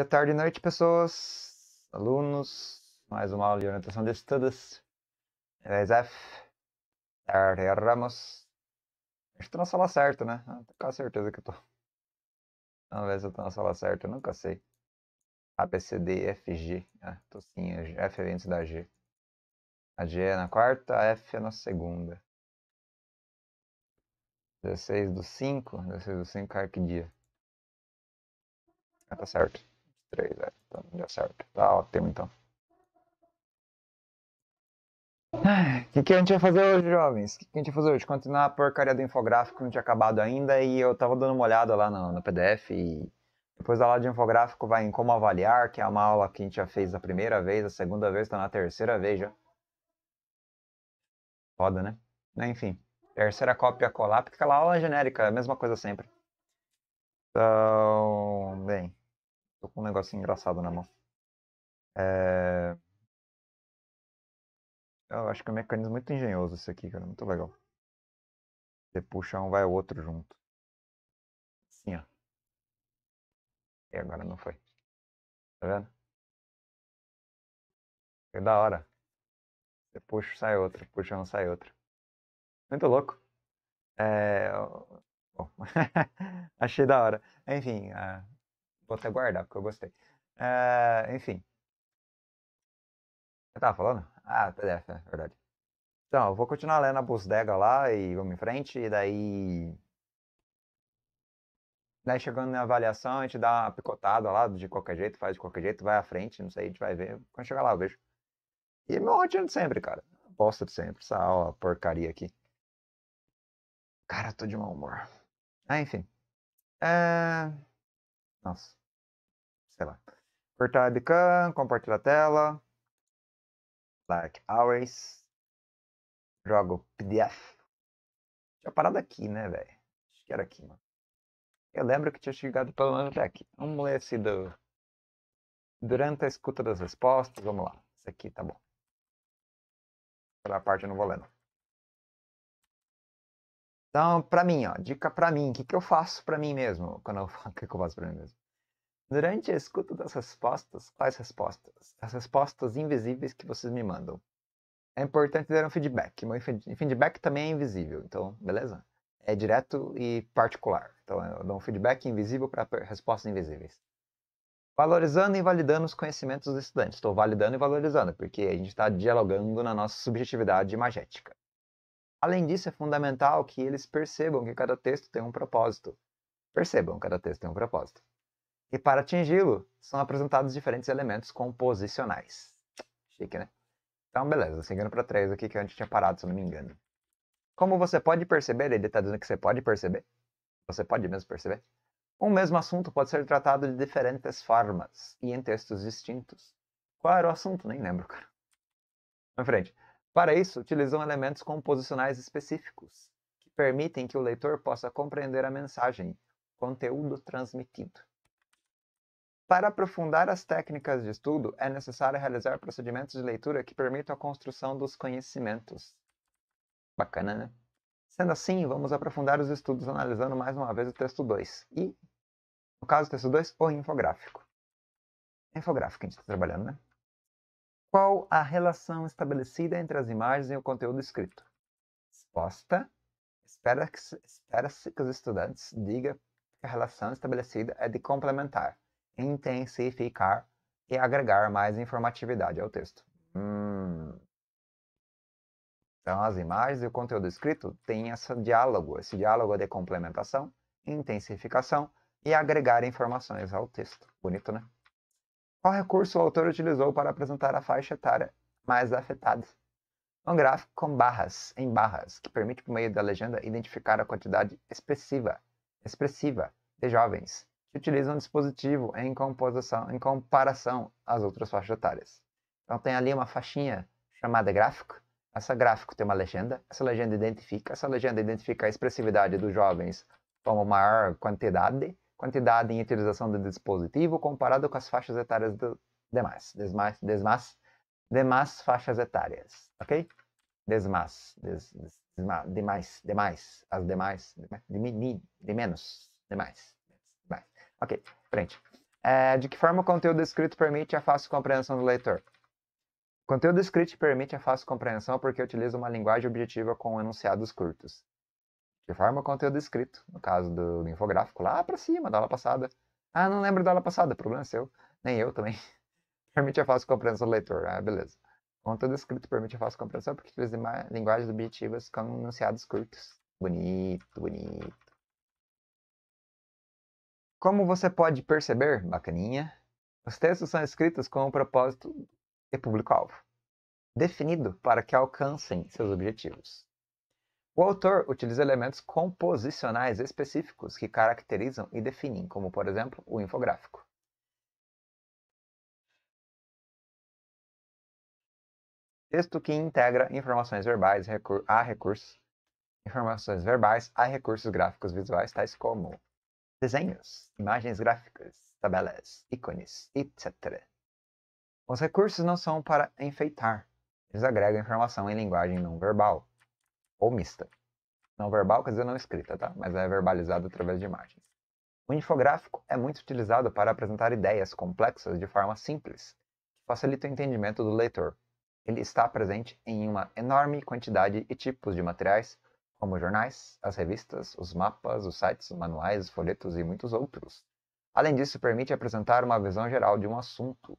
Dia, tarde e noite, pessoas, alunos, mais uma aula de orientação de estudos, é F. tarde é Ramos. Acho que tô na sala certa, né? Ah, tô com a certeza que eu tô. Vamos ver se eu tô na sala certa, eu nunca sei. A, B, C, D, F, G. Ah, tô sim, é F é antes da G. A G é na quarta, a F é na segunda. 16 do 5, 16 do 5 cara, que dia? Ah, tá certo três, é. Então, deu certo. Tá ótimo, então. Ah, o que, que a gente ia fazer hoje, jovens? O que, que, a gente ia fazer hoje? Continuar a porcaria do infográfico que não tinha acabado ainda e eu tava dando uma olhada lá no, no PDF e depois da aula de infográfico vai em como avaliar, que é uma aula que a gente já fez a primeira vez, a segunda vez, tá na terceira vez já. Foda, né? Enfim, terceira cópia colar, porque aquela aula é genérica, é a mesma coisa sempre. Então, bem. Tô com um negócio engraçado na mão. É... Eu acho que é um mecanismo muito engenhoso esse aqui, cara. Muito legal. Você puxa um, vai o outro junto. Assim, ó. E agora não foi. Tá vendo? Foi é da hora. Você puxa, sai outro. Puxa um, sai outro. Muito louco. É... Bom, achei da hora. Enfim, a Vou até guardar, porque eu gostei. Uh, enfim. Eu tava falando? Ah, PDF, é, é, é verdade. Então, eu vou continuar lendo a Busdega lá e vamos em frente, e daí. Daí chegando na avaliação, a gente dá uma picotada lá, de qualquer jeito, faz de qualquer jeito, vai à frente, não sei, a gente vai ver. Quando chegar lá, eu vejo. E é meu rotina de sempre, cara. Bosta de sempre, essa aula porcaria aqui. Cara, eu tô de mau humor. Ah, enfim. É... Nossa sei lá. Cortar a webcam, compartilhar a tela. Like always. jogo PDF. Tinha parado aqui, né, velho? Acho que era aqui, mano. Eu lembro que tinha chegado pelo menos até aqui. Vamos ler esse do... Durante a escuta das respostas, vamos lá. Esse aqui tá bom. Pela parte eu não vou ler, não. Então, pra mim, ó, dica pra mim, o que, que eu faço pra mim mesmo? Quando eu o que, que eu faço pra mim mesmo? Durante a escuta das respostas, quais respostas? As respostas invisíveis que vocês me mandam. É importante dar um feedback. Meu feedback também é invisível, então, beleza? É direto e particular. Então, eu dou um feedback invisível para respostas invisíveis. Valorizando e validando os conhecimentos dos estudantes. Estou validando e valorizando, porque a gente está dialogando na nossa subjetividade imagética. Além disso, é fundamental que eles percebam que cada texto tem um propósito. Percebam, cada texto tem um propósito. E para atingi-lo, são apresentados diferentes elementos composicionais. Chique, né? Então, beleza, seguindo assim, para trás aqui que a gente tinha parado, se eu não me engano. Como você pode perceber, ele está dizendo que você pode perceber, você pode mesmo perceber, um mesmo assunto pode ser tratado de diferentes formas e em textos distintos. Qual era o assunto? Nem lembro, cara. Na frente. Para isso, utilizam elementos composicionais específicos, que permitem que o leitor possa compreender a mensagem, o conteúdo transmitido. Para aprofundar as técnicas de estudo, é necessário realizar procedimentos de leitura que permitam a construção dos conhecimentos. Bacana, né? Sendo assim, vamos aprofundar os estudos analisando mais uma vez o texto 2 e, no caso, texto 2, o infográfico. Infográfico que a gente está trabalhando, né? Qual a relação estabelecida entre as imagens e o conteúdo escrito? Resposta: espera-se espera que os estudantes digam que a relação estabelecida é de complementar intensificar e agregar mais informatividade ao texto. Hum. Então, as imagens e o conteúdo escrito têm esse diálogo, esse diálogo de complementação, intensificação e agregar informações ao texto. Bonito, né? Qual recurso o autor utilizou para apresentar a faixa etária mais afetada? Um gráfico com barras, em barras, que permite, por meio da legenda, identificar a quantidade expressiva, expressiva de jovens que utilizam o dispositivo em, em comparação às outras faixas etárias. Então tem ali uma faixinha chamada gráfico. Essa gráfico tem uma legenda, essa legenda identifica, essa legenda identifica a expressividade dos jovens como maior quantidade, quantidade em utilização do dispositivo comparado com as faixas etárias do, demais, desmais, desmais, demais faixas etárias, ok? Desmais, des, des, demais, demais, as demais, de, de, de menos, demais. Ok, frente. É, de que forma o conteúdo escrito permite a fácil compreensão do leitor? O conteúdo escrito permite a fácil compreensão porque utiliza uma linguagem objetiva com enunciados curtos. De forma o conteúdo escrito, no caso do, do infográfico, lá para cima, da aula passada. Ah, não lembro da aula passada, problema é seu. Nem eu também. permite a fácil compreensão do leitor. Ah, beleza. Conteúdo escrito permite a fácil compreensão porque utiliza linguagens objetivas com enunciados curtos. Bonito, bonito. Como você pode perceber, bacaninha, os textos são escritos com o propósito e público-alvo, definido para que alcancem seus objetivos. O autor utiliza elementos composicionais específicos que caracterizam e definem, como por exemplo o infográfico. Texto que integra informações verbais a recursos, informações verbais a recursos gráficos visuais, tais como desenhos, imagens gráficas, tabelas, ícones, etc. Os recursos não são para enfeitar, eles agregam informação em linguagem não verbal ou mista. Não verbal quer dizer não escrita, tá? mas é verbalizado através de imagens. O infográfico é muito utilizado para apresentar ideias complexas de forma simples, que facilita o entendimento do leitor. Ele está presente em uma enorme quantidade e tipos de materiais, como jornais, as revistas, os mapas, os sites, os manuais, os folhetos e muitos outros. Além disso, permite apresentar uma visão geral de um assunto,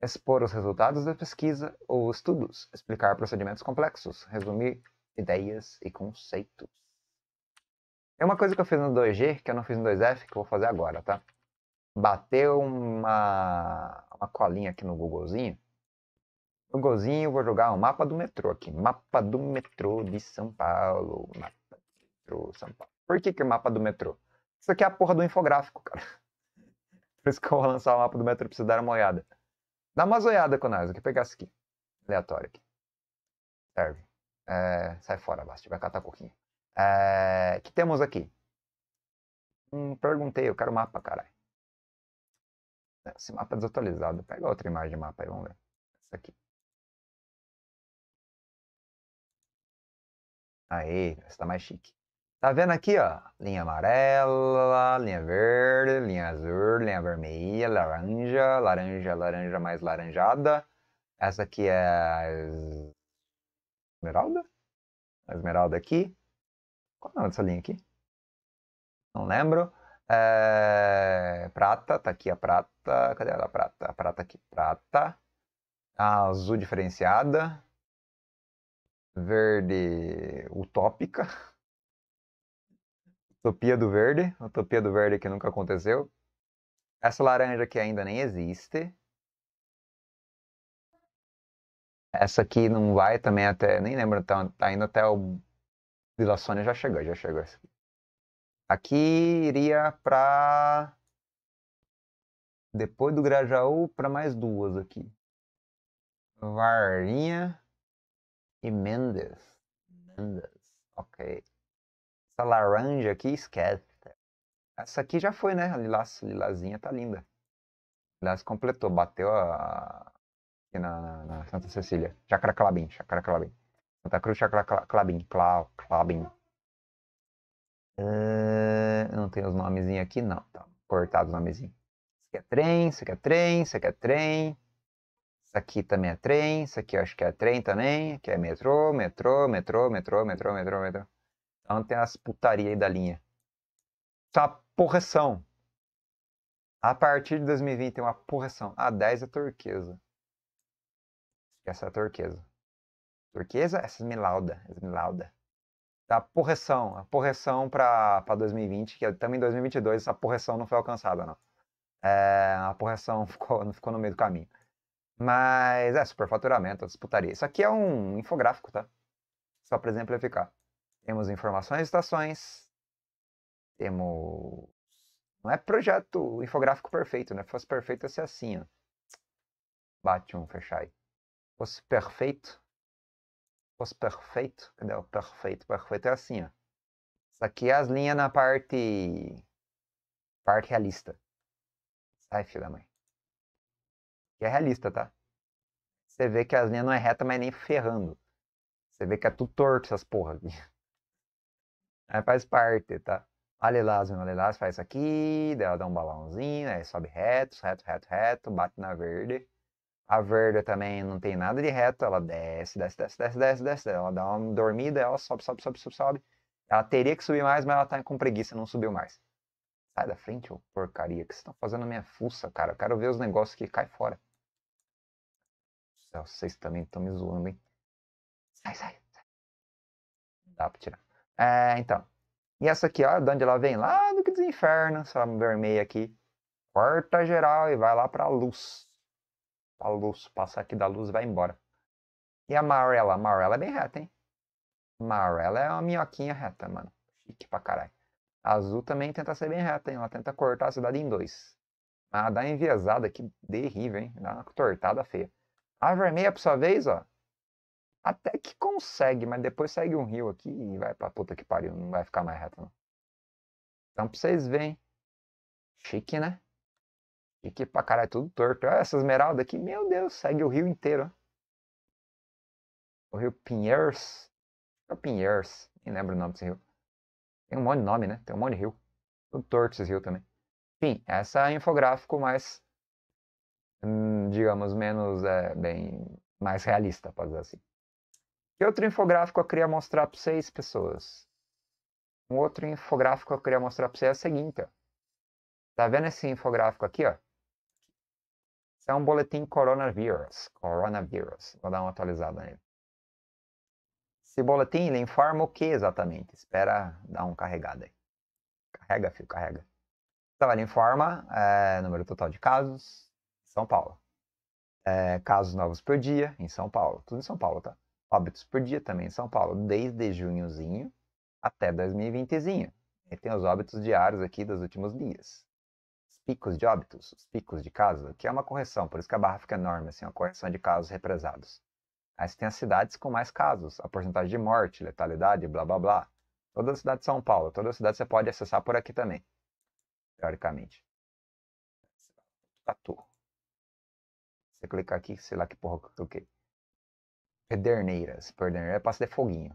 expor os resultados da pesquisa ou estudos, explicar procedimentos complexos, resumir ideias e conceitos. É uma coisa que eu fiz no 2G, que eu não fiz no 2F, que eu vou fazer agora, tá? Bateu uma, uma colinha aqui no Googlezinho Gozinho, vou jogar o um mapa do metrô aqui. Mapa do metrô de São Paulo. Mapa do metrô São Paulo. Por que que mapa do metrô? Isso aqui é a porra do infográfico, cara. Por isso que eu vou lançar o mapa do metrô, preciso dar uma olhada. Dá uma zoiada com nós, eu quero pegar isso aqui. Aleatório aqui. Serve. É, sai fora, Basti, vai catar um pouquinho. É, que temos aqui? Hum, perguntei, eu quero mapa, caralho. Esse mapa é desatualizado. Pega outra imagem de mapa aí, vamos ver. Essa aqui. Aí, está mais chique. Tá vendo aqui, ó? Linha amarela, linha verde, linha azul, linha vermelha, laranja, laranja, laranja mais laranjada. Essa aqui é a esmeralda? esmeralda aqui. Qual é o nome dessa linha aqui? Não lembro. É... Prata, tá aqui a prata. Cadê a Prata, a prata aqui, prata. A azul diferenciada verde utópica. Utopia do verde. Utopia do verde que nunca aconteceu. Essa laranja aqui ainda nem existe. Essa aqui não vai também até. Nem lembro, tá, tá indo até o. Vila Sônia já chegou, já chegou essa aqui. Aqui iria pra. Depois do Grajaú, para mais duas aqui. Varinha. E Mendes. Mendes. Ok. Essa laranja aqui, esquece. Essa aqui já foi, né? A lilás, lilazinha tá linda. Lilás completou, bateu a... aqui na, na, na Santa Cecília. Chacra Clabin, Chacra Clabin. Santa Cruz, Chacra Clabin, Cla, Clabin. Uh, não tem os nomezinhos aqui, não. Tá cortado os nomezinhos. Você quer trem, você quer trem, você quer trem. Isso aqui também é trem, isso aqui eu acho que é trem também, que é metrô, metrô, metrô, metrô, metrô, metrô, metrô. Então tem as putaria aí da linha. Tá porração. A partir de 2020 tem uma porração. A 10 é turquesa. Essa é a turquesa. Turquesa, essa é milauda, Esmilauda. Tá porração, a porração para 2020, que também em 2022 essa porração não foi alcançada, não. É, a porração ficou, ficou no meio do caminho. Mas é, superfaturamento, disputaria. Isso aqui é um infográfico, tá? Só para exemplificar. Temos informações e estações. Temos. Não é projeto infográfico perfeito, né? Se fosse perfeito, ia ser assim, ó. Bate um, fechar aí. Se fosse perfeito. Se fosse perfeito. Cadê o perfeito? Perfeito é assim, ó. Isso aqui é as linhas na parte. Parte realista. Sai, filha da mãe que é realista, tá? Você vê que as linhas não é reta, mas nem ferrando. Você vê que é tudo torto essas porra aqui. Aí faz parte, tá? lá, meu lá, faz isso aqui, daí ela dá um balãozinho, aí sobe reto, reto, reto, reto, bate na verde. A verde também não tem nada de reto, ela desce, desce, desce, desce, desce, desce. Ela dá uma dormida, ela sobe, sobe, sobe, sobe, sobe. Ela teria que subir mais, mas ela tá com preguiça, não subiu mais. Sai da frente, ô porcaria, que vocês estão tá fazendo na minha fuça, cara. Eu quero ver os negócios que cai fora. vocês também estão me zoando, hein? Sai, sai, sai. dá pra tirar. É, então. E essa aqui, ó, de onde ela vem? Lá do que desinferno, essa vermelha aqui. Corta geral e vai lá pra luz. Pra luz, passa aqui da luz e vai embora. E a amarela? A amarela é bem reta, hein? Amarela é uma minhoquinha reta, mano. Chique pra caralho. A Azul também tenta ser bem reta, hein? Ela tenta cortar a cidade em dois. Ah, dá enviesada que derrível, hein? Dá uma tortada feia. A vermelha, por sua vez, ó. Até que consegue, mas depois segue um rio aqui e vai pra puta que pariu. Não vai ficar mais reto, não. Então, pra vocês verem. Chique, né? Chique pra caralho, é tudo torto. Olha essa esmeralda aqui, meu Deus, segue o rio inteiro, ó. O rio Pinheiros. É Pinheiros, nem lembro o nome desse rio. Tem um monte de nome, né? Tem um monte de rio. Tudo torto esses rios também. Enfim, essa é infográfico mais, hum, digamos, menos, é, bem, mais realista, para dizer assim. Que outro infográfico eu queria mostrar para vocês, pessoas? Um outro infográfico que eu queria mostrar para vocês é o seguinte, ó. Tá vendo esse infográfico aqui, ó? Isso é um boletim coronavírus. Coronavírus. Vou dar uma atualizada nele. Esse boletim ele informa o que exatamente? Espera dar um carregado aí. Carrega, fio, carrega. Então, ele informa é, eh, número total de casos em São Paulo. É, casos novos por dia em São Paulo. Tudo em São Paulo, tá? Óbitos por dia também em São Paulo, desde junhozinho até 2020zinho. E tem os óbitos diários aqui dos últimos dias. Os picos de óbitos, os picos de casos, que é uma correção, por isso que a barra fica enorme, assim, uma correção de casos represados. Aí você tem as cidades com mais casos, a porcentagem de morte, letalidade, blá blá blá. Toda a cidade de São Paulo, toda a cidade você pode acessar por aqui também, teoricamente. Tatu. Tá você clicar aqui, sei lá que porra que eu cliquei. Pederneiras. Pederneiras é pra foguinho.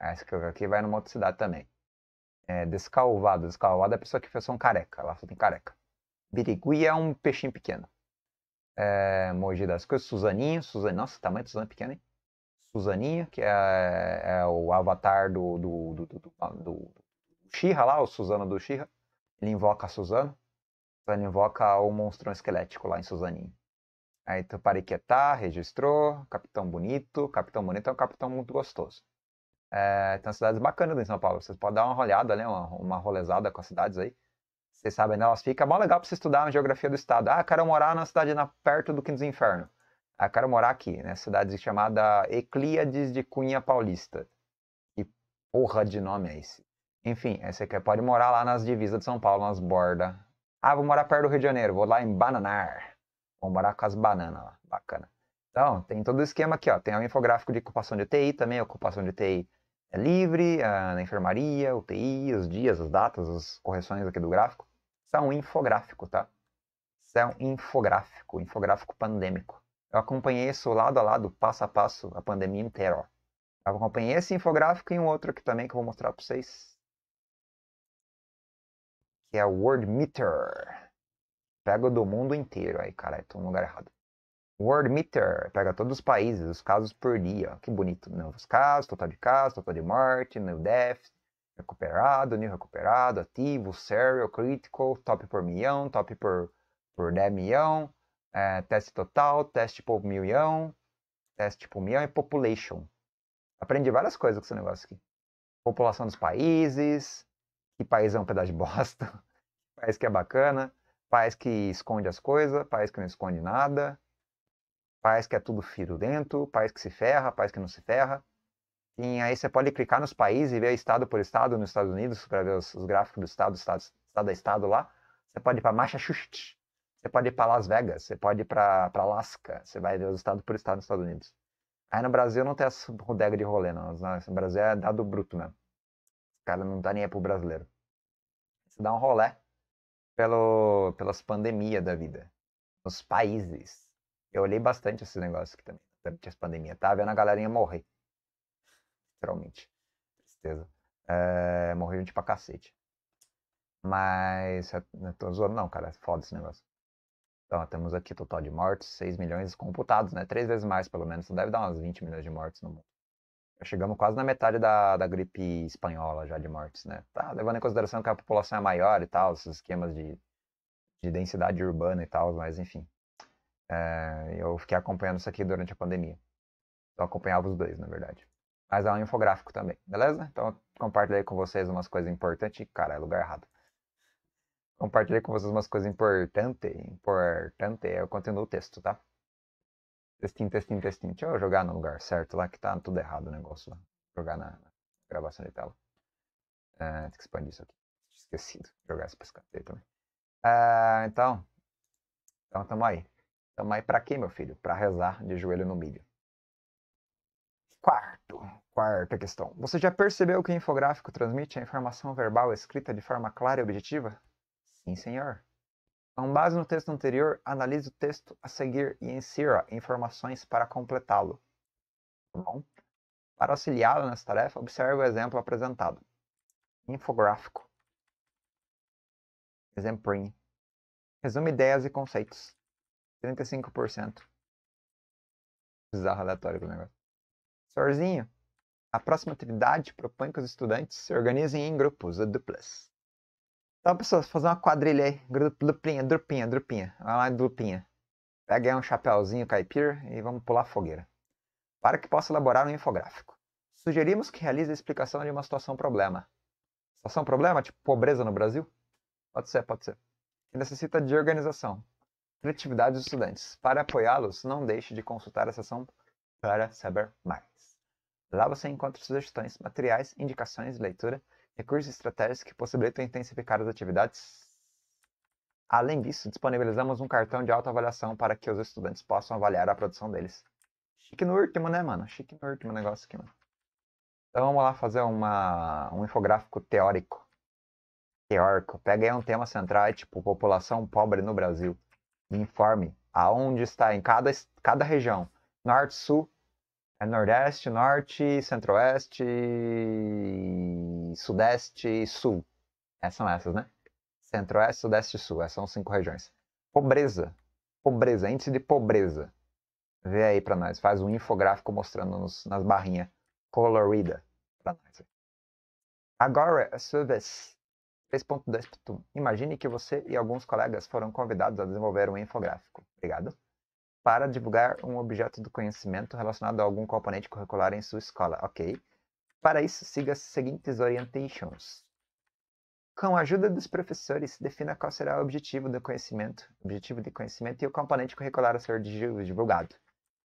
Aí você clica aqui vai numa outra cidade também. É, descalvado. Descalvado é a pessoa que fez um careca. Lá só tem careca. Birigui é um peixinho pequeno é, Mogi das Coisas, Suzaninha, Suzaninha, nossa, tamanho de Suzana é pequena, hein? Suzaninha, que é, é, o avatar do, do, do, do, do, do Shira lá, o Suzano do Shira. Ele invoca a Suzano. ele invoca o monstrão esquelético lá em Suzaninha. Aí tu tá pariquetá, registrou, Capitão Bonito. Capitão Bonito é um capitão muito gostoso. É, tem cidades bacanas em São Paulo. Vocês podem dar uma olhada, né? Uma, uma rolezada com as cidades aí. Vocês sabem, não, né? fica mó legal para você estudar na geografia do estado. Ah, quero morar na cidade na, perto do Quinto Inferno. Ah, quero morar aqui, né? Cidade chamada Eclíades de Cunha Paulista. Que porra de nome é esse? Enfim, você quer, pode morar lá nas divisas de São Paulo, nas bordas. Ah, vou morar perto do Rio de Janeiro, vou lá em Bananar. Vou morar com as bananas lá, bacana. Então, tem todo o esquema aqui, ó. Tem o infográfico de ocupação de UTI também, ocupação de UTI é livre, a, ah, na enfermaria, UTI, os dias, as datas, as correções aqui do gráfico. Isso é um infográfico, tá? Isso é um infográfico, infográfico pandêmico. Eu acompanhei isso lado a lado, passo a passo, a pandemia inteira. Ó. Eu acompanhei esse infográfico e um outro aqui também que eu vou mostrar para vocês. Que é o Word Meter. Pega do mundo inteiro. Aí, cara, estou no lugar errado. Word Meter pega todos os países, os casos por dia. Que bonito. Novos casos, total de casos, total de morte, new death, recuperado, new recuperado, ativo, serial, critical, top por milhão, top por, por 10 milhão, é, teste total, teste por milhão, teste por milhão e population. Aprendi várias coisas com esse negócio aqui. População dos países, que país é um pedaço de bosta, país que é bacana, país que esconde as coisas, país que não esconde nada, país que é tudo dentro, país que se ferra, país que não se ferra. E aí você pode clicar nos países e ver estado por estado nos Estados Unidos, para ver os, os, gráficos do estado, estado, estado a estado lá. Você pode ir para Massachusetts, você pode ir para Las Vegas, você pode ir para Alaska, você vai ver os estado por estado nos Estados Unidos. Aí no Brasil não tem essa bodega de rolê, não. No Brasil é dado bruto mesmo. O cara não dá nem aí pro brasileiro. Você dá um rolé pelo, pelas pandemias da vida. Nos países. Eu olhei bastante esse negócio aqui também. Durante as pandemias. Tava tá? vendo a galerinha morrer literalmente. Tristeza. É, morreu gente pra cacete. Mas. É, não é tô zoando, não, cara. É foda esse negócio. Então, temos aqui total de mortes, 6 milhões computados, né? Três vezes mais, pelo menos. Então, deve dar umas 20 milhões de mortes no mundo. Já chegamos quase na metade da, da gripe espanhola já de mortes, né? Tá levando em consideração que a população é maior e tal, esses esquemas de, de densidade urbana e tal, mas enfim. É, eu fiquei acompanhando isso aqui durante a pandemia. Eu então, acompanhava os dois, na verdade mas é um infográfico também, beleza? Então compartilhei com vocês umas coisas importantes. Cara, é lugar errado. Compartilhei com vocês umas coisas importantes. Importante. Eu conteúdo do texto, tá? Textinho, textinho, textinho. Deixa eu jogar no lugar certo lá, que tá tudo errado o negócio lá. jogar na, gravação de tela. Uh, tem que expandir isso aqui. Esquecido. Vou jogar esse aí também. Uh, então. Então tamo aí. Tamo aí pra quê, meu filho? Pra rezar de joelho no milho. Quarto, quarta questão. Você já percebeu que o infográfico transmite a informação verbal escrita de forma clara e objetiva? Sim, senhor. Com base no texto anterior, analise o texto a seguir e insira informações para completá-lo. Tá bom? Para auxiliá-lo nessa tarefa, observe o exemplo apresentado. Infográfico. Exemplinho. Resume ideias e conceitos. 35%. Bizarro aleatório do negócio. Sorzinho, a próxima atividade propõe que os estudantes se organizem em grupos ou duplas. Então, pessoas, fazer uma quadrilha aí, duplinha, duplinha, duplinha. vai lá, duplinha. Pega aí um chapéuzinho caipira e vamos pular a fogueira. Para que possa elaborar um infográfico. Sugerimos que realize a explicação de uma situação-problema. Situação-problema? Tipo pobreza no Brasil? Pode ser, pode ser. Que necessita de organização. Criatividade dos estudantes. Para apoiá-los, não deixe de consultar a sessão para saber mais. Lá você encontra sugestões, materiais, indicações de leitura, recursos e estratégias que possibilitam intensificar as atividades. Além disso, disponibilizamos um cartão de autoavaliação para que os estudantes possam avaliar a produção deles. Chique no último, né, mano? Chique no último negócio aqui, mano. Então vamos lá fazer uma, um infográfico teórico. Teórico. Pega aí um tema central, tipo população pobre no Brasil. informe aonde está em cada, cada região. Norte, sul, é Nordeste, Norte, Centro-Oeste, Sudeste e Sul. Essas é, são essas, né? Centro-Oeste, Sudeste e Sul. Essas é, são cinco regiões. Pobreza. Pobreza, índice de pobreza. Vê aí para nós. Faz um infográfico mostrando nos, nas barrinhas colorida para nós. Agora, a sua vez. 3.2. Imagine que você e alguns colegas foram convidados a desenvolver um infográfico. Obrigado para divulgar um objeto do conhecimento relacionado a algum componente curricular em sua escola, ok? Para isso, siga as seguintes orientations. Com a ajuda dos professores, defina qual será o objetivo do conhecimento, objetivo de conhecimento e o componente curricular a ser divulgado.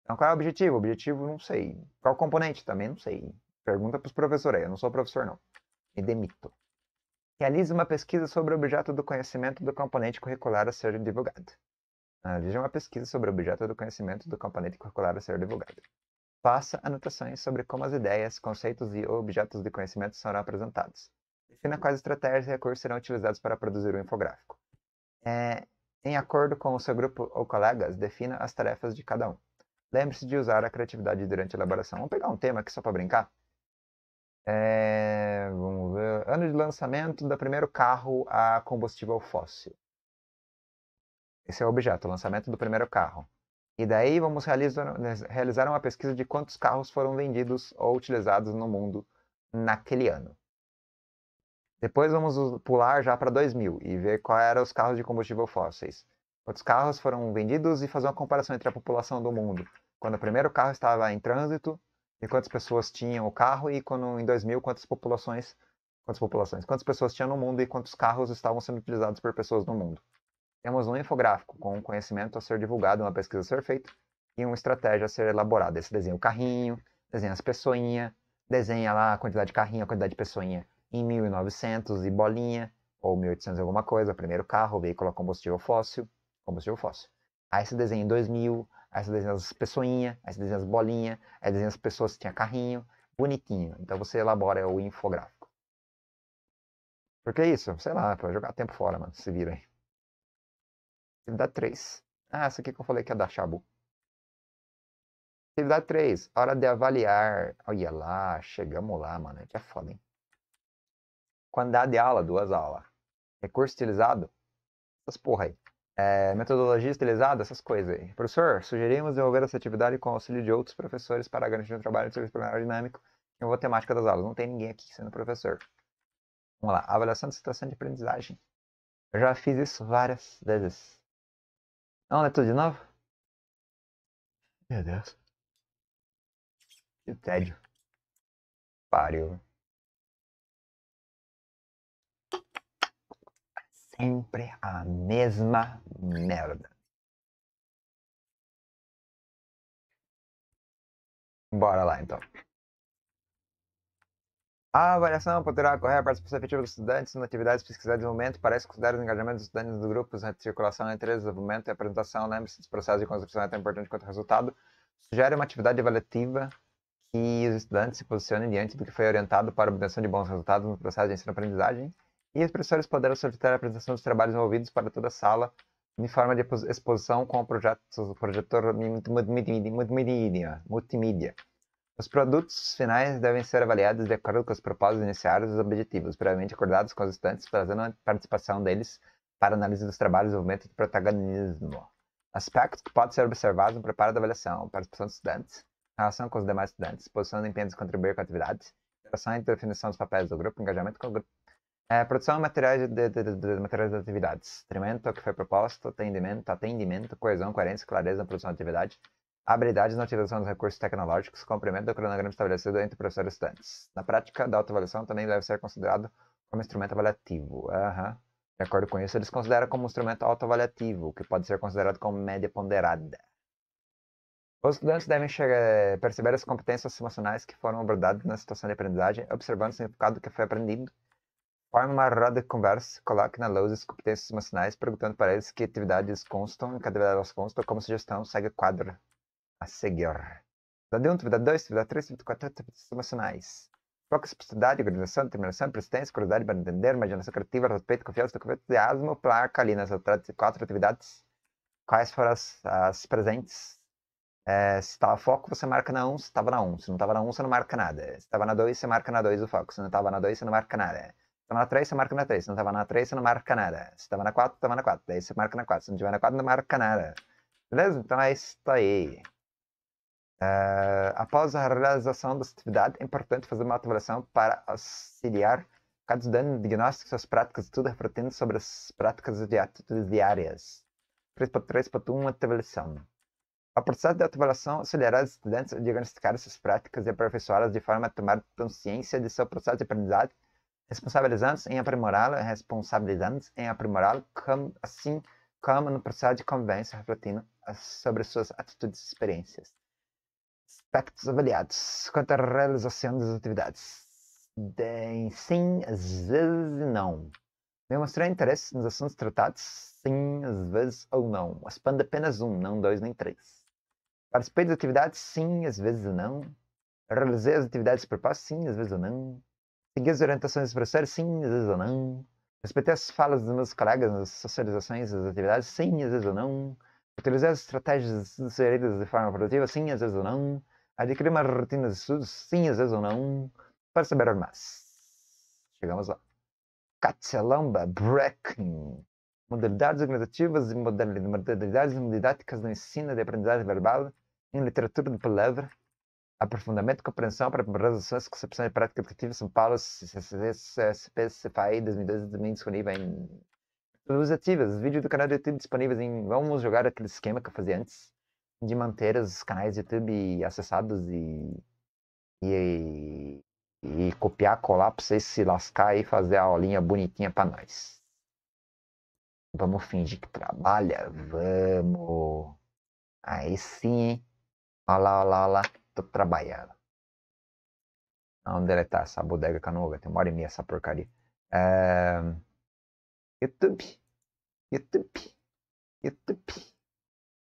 Então, qual é o objetivo? Objetivo, não sei. Qual componente? Também não sei. Pergunta para os professores, eu não sou professor, não. Me demito. Realize uma pesquisa sobre o objeto do conhecimento do componente curricular a ser divulgado. Ah, veja uma pesquisa sobre o objeto do conhecimento do componente curricular a ser divulgado. Faça anotações sobre como as ideias, conceitos e objetos de conhecimento serão apresentados. Defina quais estratégias e recursos serão utilizados para produzir o infográfico. É, em acordo com o seu grupo ou colegas, defina as tarefas de cada um. Lembre-se de usar a criatividade durante a elaboração. Vamos pegar um tema aqui só para brincar? É, vamos ver. Ano de lançamento do primeiro carro a combustível fóssil. Esse é o objeto, o lançamento do primeiro carro. E daí vamos realizar, realizar uma pesquisa de quantos carros foram vendidos ou utilizados no mundo naquele ano. Depois vamos pular já para 2000 e ver qual eram os carros de combustível fósseis. Quantos carros foram vendidos e fazer uma comparação entre a população do mundo quando o primeiro carro estava em trânsito e quantas pessoas tinham o carro e quando em 2000 quantas populações, quantas populações, quantas pessoas tinham no mundo e quantos carros estavam sendo utilizados por pessoas no mundo. Temos um infográfico com um conhecimento a ser divulgado, uma pesquisa a ser feita e uma estratégia a ser elaborada. Esse desenha o carrinho, desenha as pessoinhas, desenha lá a quantidade de carrinho, a quantidade de pessoinha em 1900 e bolinha, ou 1800 alguma coisa, primeiro carro, veículo a combustível fóssil, combustível fóssil. Aí você desenha em 2000, aí você desenha as pessoinhas, aí você desenha as bolinhas, aí desenha as pessoas que tinha carrinho, bonitinho. Então você elabora o infográfico. Por que é isso? Sei lá, para jogar tempo fora, mano, se vira aí. Atividade 3. Ah, essa aqui que eu falei que é da Shabu. Atividade 3. Hora de avaliar. Olha lá, chegamos lá, mano. É que é foda, hein? dá de aula, duas aulas. Recurso utilizado? Essas porra aí. É, metodologia utilizada, essas coisas aí. Professor, sugerimos desenvolver essa atividade com o auxílio de outros professores para garantir um trabalho de serviço dinâmico eu vou temática das aulas. Não tem ninguém aqui sendo professor. Vamos lá. Avaliação de situação de aprendizagem. Eu já fiz isso várias vezes. Não, ah, é tudo de novo? Meu Deus. Que tédio. Pariu. Sempre a mesma merda. Bora lá então. A avaliação poderá ocorrer a participação efetiva dos estudantes nas atividades de pesquisa e desenvolvimento para considerar os engajamentos dos estudantes dos grupos na circulação entre eles, desenvolvimento e apresentação. Lembre-se, né? esse processo de construção é tão importante quanto o resultado. Sugere uma atividade avaliativa que os estudantes se posicionem diante do que foi orientado para a obtenção de bons resultados no processo de ensino-aprendizagem. E os professores poderão solicitar a apresentação dos trabalhos envolvidos para toda a sala em forma de exposição com o projeto, projetor multimídia. Os produtos finais devem ser avaliados de acordo com os propósitos iniciais e os objetivos, previamente acordados com os estudantes, trazendo a participação deles para análise dos trabalhos e desenvolvimento de protagonismo. Aspectos que podem ser observados no preparo da avaliação, participação dos estudantes, relação com os demais estudantes, posição de empenho de contribuir com a atividade, interação e definição dos papéis do grupo, engajamento com o grupo, é, produção de materiais de, de, de, de materiais de atividades, treinamento que foi proposto, atendimento, atendimento, coesão, coerência, clareza na produção de atividade, Habilidades na utilização dos recursos tecnológicos, cumprimento do cronograma estabelecido entre professores e estudantes. Na prática da autoavaliação, também deve ser considerado como instrumento avaliativo. Uhum. De acordo com isso, eles consideram como instrumento autoavaliativo, que pode ser considerado como média ponderada. Os estudantes devem chegar, eh, perceber as competências emocionais que foram abordadas na situação de aprendizagem, observando o significado que foi aprendido. Forme uma roda de conversa, coloque na luz as competências emocionais, perguntando para eles que atividades constam, em cada atividade elas constam, como sugestão, segue o quadro a seguir. de 1, da 2, vida 3, vida 4, atividades emocionais. Foco, simplicidade, organização, determinação, persistência, curiosidade para entender, imaginação criativa, respeito, confiança, entusiasmo, placa ali nas outras quatro atividades. Quais foram as, as presentes? É, se estava foco, você marca na 1, um, se estava na 1. Um. Se não estava na 1, um, você não marca nada. Se estava na 2, você marca na 2 o foco. Se não estava na 2, você não marca nada. Se estava na 3, você marca na 3. Se não estava na 3, você não marca nada. Se estava na 4, estava na 4. Daí você marca na 4. Se não estiver na 4, não marca nada. Beleza? Então é isso aí. Uh, após a realização da atividade, é importante fazer uma atualização para auxiliar estudante dando diagnóstico suas práticas, e tudo refletindo sobre as práticas de atitudes diárias. 3.3.1 Atualização O processo de atualização auxiliará os estudantes a diagnosticar suas práticas e aperfeiçoá-las de forma a tomar consciência de seu processo de aprendizagem, responsabilizando-se em aprimorá-lo, responsabilizando-se em aprimorá-lo, assim como no processo de convivência, refletindo sobre suas atitudes e experiências aspectos avaliados quanto à realização das atividades. sim, às vezes não. Demonstrar interesse nos assuntos tratados, sim, às vezes ou não. Expanda apenas um, não dois nem três. Participei das atividades, sim, às vezes não. Realizei as atividades propostas, sim, às vezes ou não. Segui as orientações dos sim, às vezes ou não. Respeitei as falas dos meus colegas nas socializações das atividades, sim, às vezes ou não utilizar estratégias inseridas de forma produtiva, sim, às vezes ou não, adquirir uma rotina de estudos, sim, às vezes ou não, para saber mais. Chegamos lá. Catalamba Breaking. Modalidades organizativas e modalidades didáticas no ensino de aprendizagem verbal em literatura de palavra, aprofundamento e compreensão para realizações, concepção e prática educativa São Paulo, CFAI, 2012, 2020, disponível em Luzes ativas, vídeos do canal do YouTube disponíveis em. Vamos jogar aquele esquema que eu fazia antes, de manter os canais do YouTube acessados e. e, e copiar, colar pra vocês se lascar e fazer a aulinha bonitinha pra nós. Vamos fingir que trabalha? Vamos! Aí sim, hein? Olha lá, olha lá, olha lá. Tô trabalhando. Onde ela tá? Essa bodega canuga. Tem uma hora e meia essa porcaria. É... YouTube. YouTube. YouTube.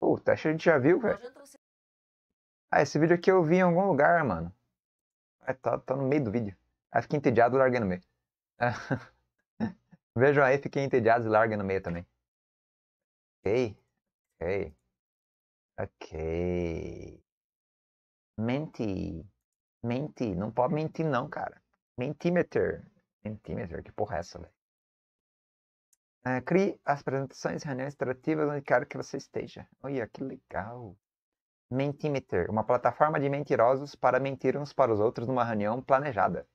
Puta, acho que a gente já viu, velho. Ah, esse vídeo aqui eu vi em algum lugar, mano. É tá, tá no meio do vídeo. Aí fiquei entediado e larguei no meio. Vejam aí, fiquei entediado e larguei no meio também. Ok. Ok. Ok. Menti. Menti. Não pode mentir não, cara. Mentimeter. Mentimeter, que porra é essa, velho? Uh, crie as apresentações e reuniões interativas onde quero que você esteja. Olha, que legal. Mentimeter, uma plataforma de mentirosos para mentir uns para os outros numa reunião planejada.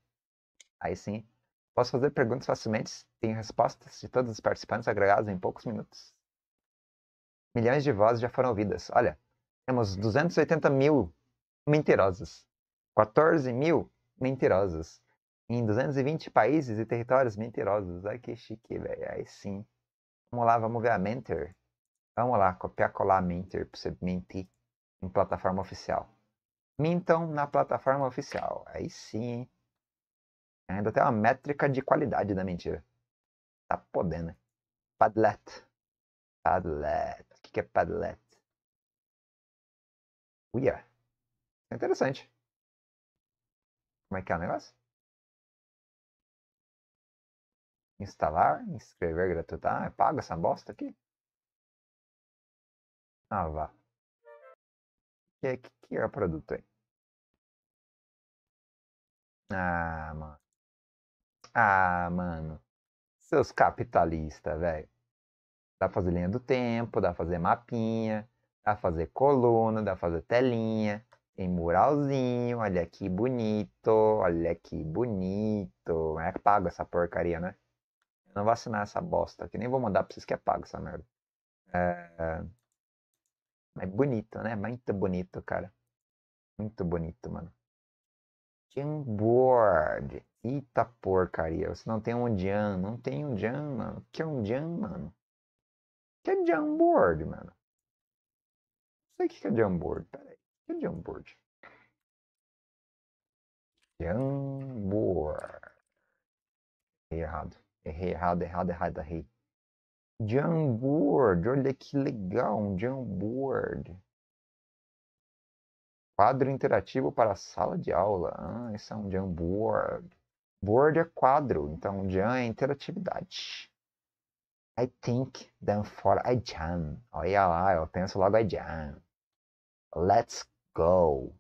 Aí sim, posso fazer perguntas facilmente, tenho respostas de todos os participantes agregados em poucos minutos. Milhões de vozes já foram ouvidas. Olha, temos 280 mil mentirosos, 14 mil mentirosos, em 220 países e territórios mentirosos. Ai, que chique, velho. Aí sim. Vamos lá, vamos ver a Mentor. Vamos lá, copiar, colar a Mentor pra você mentir em plataforma oficial. Mintam na plataforma oficial. Aí sim. Ainda tem uma métrica de qualidade da mentira. Tá podendo. Padlet. Padlet. O que, que é Padlet? Uia. Interessante. Como é que é o negócio? Instalar, inscrever gratuito. Ah, é pago essa bosta aqui? Ah, vá. Que, que, que é o produto aí? Ah, mano. Ah, mano. Seus capitalistas, velho. Dá pra fazer linha do tempo, dá pra fazer mapinha, dá pra fazer coluna, dá pra fazer telinha. Tem muralzinho, olha que bonito, olha que bonito. É pago essa porcaria, né? Não vou assinar essa bosta, que nem vou mandar pra vocês que é pago essa merda. É... É bonito, né? Muito bonito, cara. Muito bonito, mano. Jamboard. Eita porcaria. Você não tem um jam. Não tem um jam, mano. Que é um jam, mano? Que é jamboard, mano? Não sei o que é jamboard. Pera aí. O que é jamboard? Jamboard. Errado. Errei, errado, errado, errado, errei. Jamboard, olha que legal, um Jamboard. Quadro interativo para sala de aula. Ah, isso é um Jamboard. Board é quadro, então Jam é interatividade. I think, then for I jam. Olha lá, eu penso logo I jam. Let's go.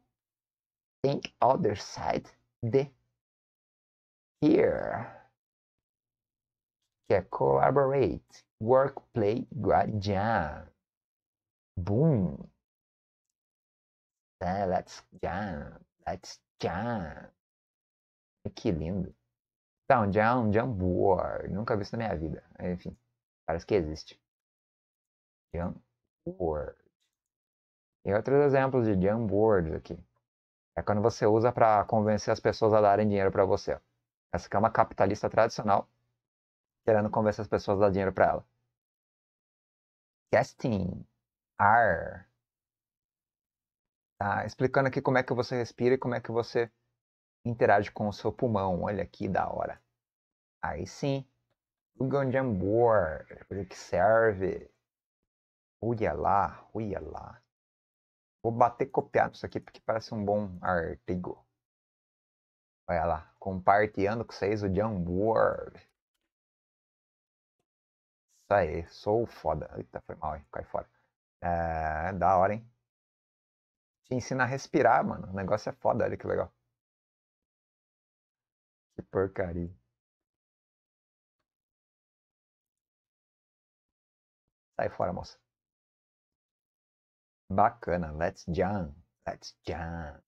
Think other side the here que é collaborate, work, play, guardian. Boom. Tá, let's jam, let's jam. Que lindo. Tá, um jam, um Nunca vi isso na minha vida. Enfim, parece que existe. Jamboard. E outros exemplos de jamboards aqui. É quando você usa para convencer as pessoas a darem dinheiro para você. Essa cama é capitalista tradicional querendo convencer as pessoas a dar dinheiro para ela. Casting. É ar. Tá? Explicando aqui como é que você respira e como é que você interage com o seu pulmão. Olha aqui, da hora. Aí sim. O Ganjambor. Para que serve? Olha lá, olha lá. Vou bater copiar isso aqui porque parece um bom artigo. Olha lá, compartilhando com vocês o John isso aí, sou foda. Eita, foi mal, hein? Cai fora. É, da hora, hein? Te ensina a respirar, mano. O negócio é foda, olha que legal. Que porcaria. Sai fora, moça. Bacana. Let's jump, Let's jump.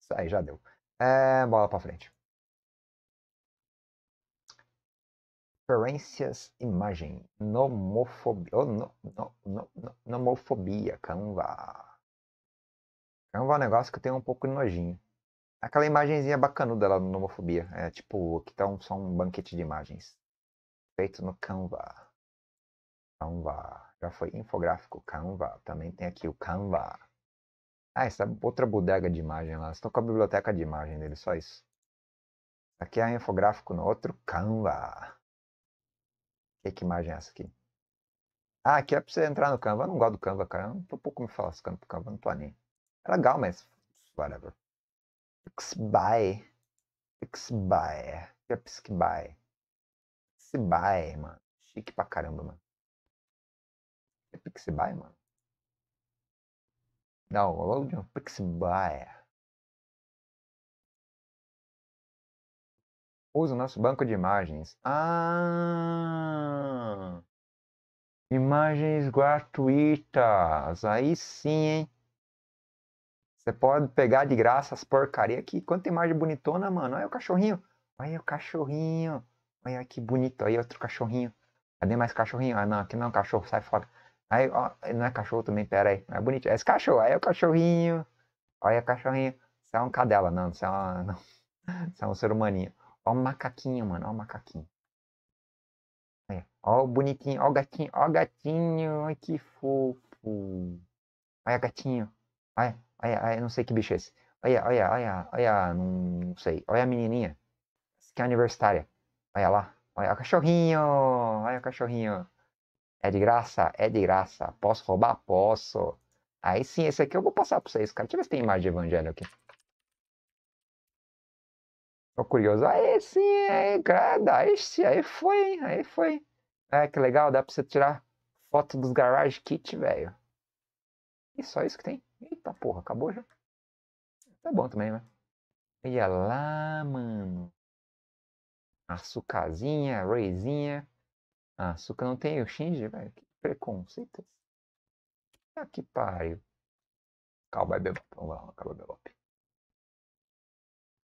Isso aí, já deu. É, bola pra frente. referências, imagem, nomofobia, oh, no, no, no, nomofobia, Canva. Canva é um negócio que eu tenho um pouco de nojinho. Aquela imagenzinha bacanuda lá no Nomofobia. É tipo, aqui tá um, só um banquete de imagens. Feito no Canva. Canva. Já foi infográfico. Canva. Também tem aqui o Canva. Ah, essa outra bodega de imagem lá. Estou com a biblioteca de imagem dele, só isso. Aqui é infográfico no outro Canva. E que imagem é essa aqui? Ah, aqui é pra você entrar no Canva. Eu não gosto do Canva, cara. Eu tô pouco me falascando pro Canva, não tô nem. É legal, mas whatever. Pixby. Pixby. Que é Pixby. Pixby, mano. Chique pra caramba, mano. É Pixby, mano? Não, logo de um Pixby. usa o nosso banco de imagens. Ah! Imagens gratuitas. Aí sim, hein? Você pode pegar de graça as porcaria aqui. Quanta imagem bonitona, mano. Olha o cachorrinho. Olha o cachorrinho. Olha que bonito. Aí outro cachorrinho. Cadê mais cachorrinho? Ah, não. Aqui não é um cachorro. Sai fora. Aí, ó, não é cachorro também, pera aí. É bonito. É esse cachorro. Aí é o cachorrinho. Olha o cachorrinho. Isso é um cadela. Não, isso é, não. Isso é um ser humaninho. Ó o macaquinho, mano. Ó o macaquinho. Aí, ó o bonitinho. Ó o gatinho. Ó o gatinho. Ai, que fofo. Olha, gatinho. Olha, olha, olha. Não sei que bicho é esse. Olha, olha, olha. Olha, não sei. Olha a menininha. Essa aqui é universitária. Olha lá. Olha o cachorrinho. Olha o cachorrinho. É de graça? É de graça. Posso roubar? Posso. Aí sim, esse aqui eu vou passar pra vocês, cara. Deixa eu ver se tem imagem de evangelho aqui. Tô curioso, aí sim, aí, cara, aí sim, aí foi, aí foi. É, que legal, dá pra você tirar foto dos garage kit, velho. E só isso que tem. Eita porra, acabou já. Tá bom também, né? Olha lá, mano. Açucazinha, Rayzinha. Açúcar não tem o Shinji, velho. Que preconceito. Ah, que pariu. Calma, Bebop. Vamos lá, calma, Bebop.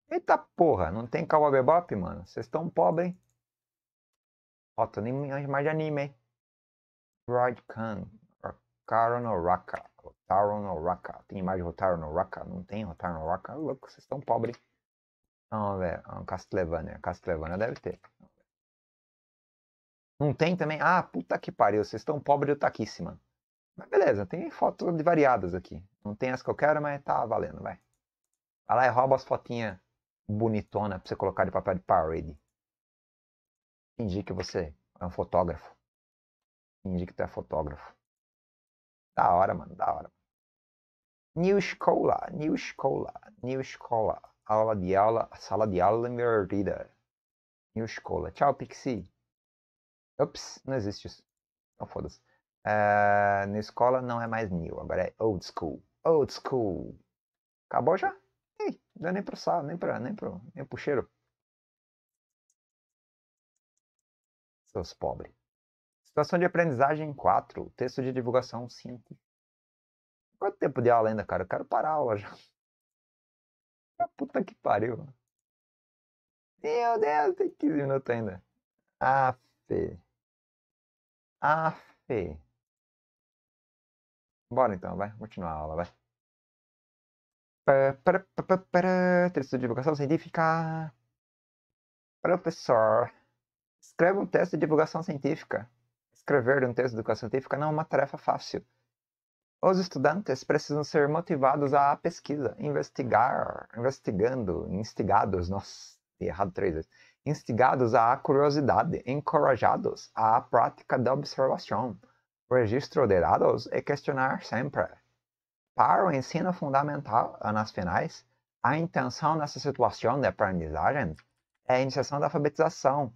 Eita porra, não tem cowboy bebop, mano? Vocês estão pobres, hein? Ó, tô nem mais de anime, hein? Rod Khan, Rotaro no Raka. Rotaro no Raka. Tem mais de Rotaro no Raka? Não tem Rotaro no Raka? Louco, vocês estão pobres. Vamos ver. É Castlevania. Castlevania deve ter. Não tem também? Ah, puta que pariu. Vocês estão pobres de taquice, mano. Mas beleza, tem fotos variadas aqui. Não tem as que eu quero, mas tá valendo, vai. Vai lá e rouba as fotinhas bonitona pra você colocar de papel de parede. Fingir que você é um fotógrafo. Fingir que tu é fotógrafo. Da hora, mano, da hora. New escola, new escola, new escola. Aula de aula, sala de aula invertida. New escola. Tchau, Pixie. Ops, não existe isso. Não foda-se. Uh, ah, na escola não é mais new, agora é old school. Old school. Acabou já? Não é nem pro sal, nem pra, nem pro, nem pro cheiro. Seus pobres. Situação de aprendizagem 4. Texto de divulgação 5. Quanto tempo de aula ainda, cara? Eu quero parar a aula já. Ah, puta que pariu. Meu Deus, tem 15 minutos ainda. Afe. Ah, Afe. Ah, Bora então, vai. Continuar a aula, vai. Texto de divulgação científica. Professor, escreva um texto de divulgação científica. Escrever um texto de divulgação científica não é uma tarefa fácil. Os estudantes precisam ser motivados à pesquisa, investigar, investigando, instigados, nossa, errado três vezes, instigados à curiosidade, encorajados à prática da observação, registro de dados e é questionar sempre. Para o ensino fundamental, ah, nas finais, a intenção nessa situação de aprendizagem é a iniciação da alfabetização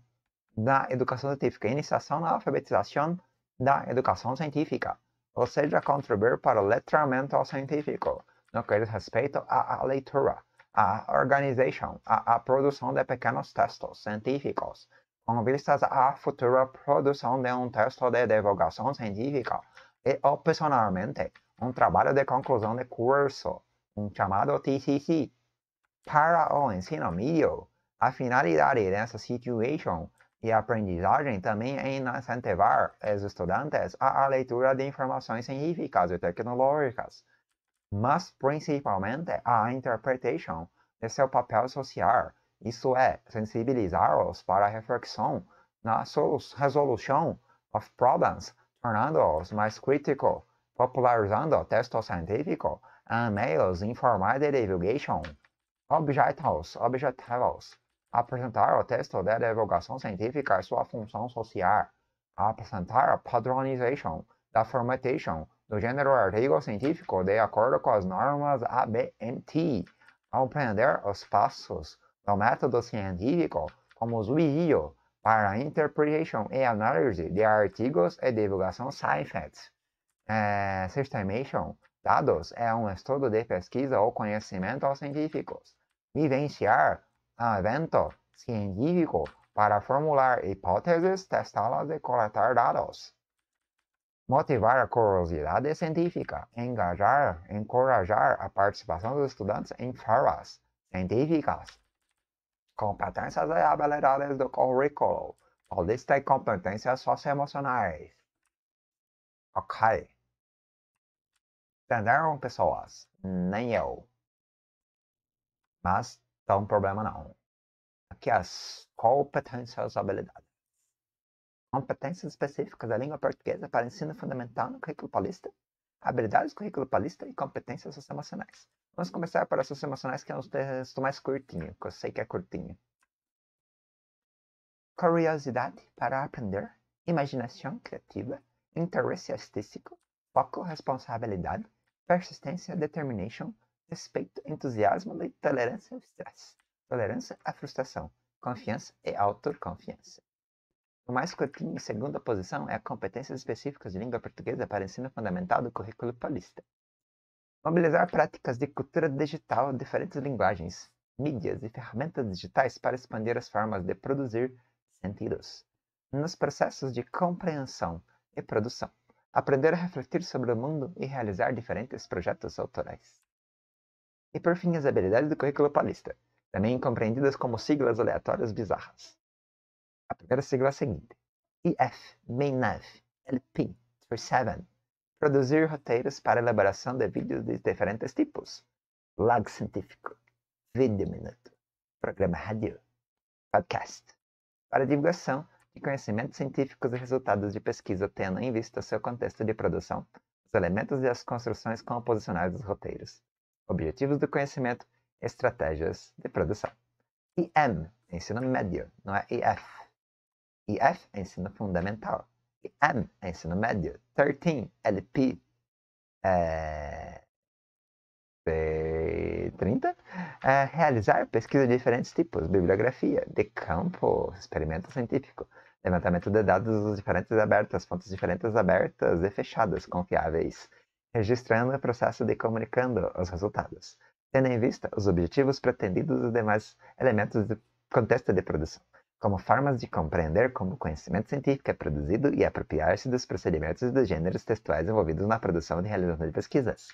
da educação científica, iniciação na alfabetização da educação científica, ou seja, contribuir para o letramento científico, no que diz respeito à, leitura, à organização, à, à produção de pequenos textos científicos, com vistas à futura produção de um texto de divulgação científica e, opcionalmente, um trabalho de conclusão de curso, um chamado TCC, para o ensino médio. A finalidade dessa situação e aprendizagem também é incentivar os estudantes à leitura de informações científicas e tecnológicas, mas principalmente à interpretação de seu papel social, isso é, sensibilizá-los para a reflexão na resolução of problems, tornando-os mais críticos popularizando o texto científico em meios informais de divulgação. Objetivos, objetivos. Apresentar o texto de divulgação científica e sua função social. Apresentar a padronização da formatação do gênero artigo científico de acordo com as normas ABNT. Compreender os passos do método científico como os para a interpretação e análise de artigos e divulgação sci é, Systemation, dados é um estudo de pesquisa ou conhecimento científico. Vivenciar um evento científico para formular hipóteses, testá-las e coletar dados. Motivar a curiosidade científica, engajar, encorajar a participação dos estudantes em feras científicas. Competências e habilidades do currículo. Paulista e competências socioemocionais. Ok entenderam, é pessoas, nem eu. É Mas não tá problema não. Aqui as competências habilidades. Competências específicas da língua portuguesa para ensino fundamental no currículo paulista, habilidades currículo paulista e competências socioemocionais. Vamos começar para as emocionais, que é um texto mais curtinho, que eu sei que é curtinho. Curiosidade para aprender, imaginação criativa, interesse artístico, foco, responsabilidade, persistência, determination, respeito, entusiasmo, tolerância ao estresse, tolerância à frustração, confiança e autoconfiança. O mais curtinho em segunda posição é a competências específicas de língua portuguesa para ensino fundamental do currículo paulista. Mobilizar práticas de cultura digital, diferentes linguagens, mídias e ferramentas digitais para expandir as formas de produzir sentidos nos processos de compreensão e produção aprender a refletir sobre o mundo e realizar diferentes projetos autorais. E por fim, as habilidades do currículo paulista, também compreendidas como siglas aleatórias bizarras. A primeira sigla é a seguinte: IF, MainNav, LP, 37. Produzir roteiros para elaboração de vídeos de diferentes tipos. Log científico, vídeo minuto, programa radio, podcast. Para divulgação, de conhecimentos científicos e resultados de pesquisa tendo em vista seu contexto de produção, os elementos e as construções composicionais dos roteiros, objetivos do conhecimento, estratégias de produção. IM, ensino médio, não é IF. IF ensino fundamental. IM ensino médio. 13, LP, é... 30? realizar pesquisa de diferentes tipos, bibliografia, de campo, experimento científico, levantamento de dados dos diferentes abertas, fontes diferentes abertas e fechadas confiáveis, registrando o processo de comunicando os resultados, tendo em vista os objetivos pretendidos e demais elementos do contexto de produção, como formas de compreender como o conhecimento científico é produzido e apropriar-se dos procedimentos e dos gêneros textuais envolvidos na produção e realização de pesquisas.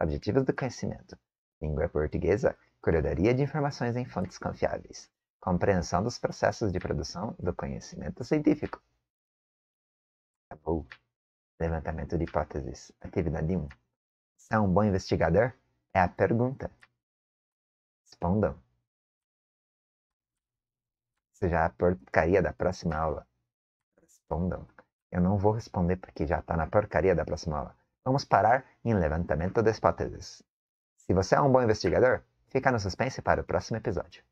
Objetivos do conhecimento. Língua portuguesa curadoria de informações em fontes confiáveis, compreensão dos processos de produção do conhecimento científico. Acabou. Levantamento de hipóteses. Atividade 1. Você é um bom investigador? É a pergunta. Respondam. Seja a porcaria da próxima aula. Respondam. Eu não vou responder porque já está na porcaria da próxima aula. Vamos parar em levantamento de hipóteses. Se você é um bom investigador, Fica no suspense para o próximo episódio.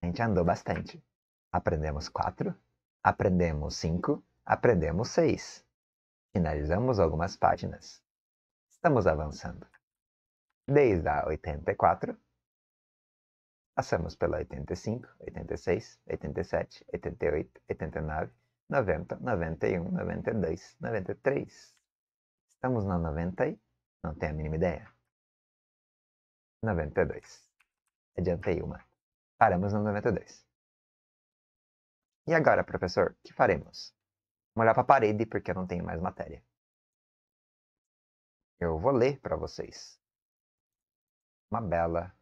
A gente andou bastante. Aprendemos 4, aprendemos 5, aprendemos 6. Finalizamos algumas páginas. Estamos avançando. Desde a 84, passamos pela 85, 86, 87, 88, 89, 90, 91, 92, 93. Estamos na 90 e não tenho a mínima ideia. 92. Adiantei uma. Paramos no 92. E agora, professor, que faremos? Vamos olhar para a parede porque eu não tenho mais matéria. Eu vou ler para vocês uma bela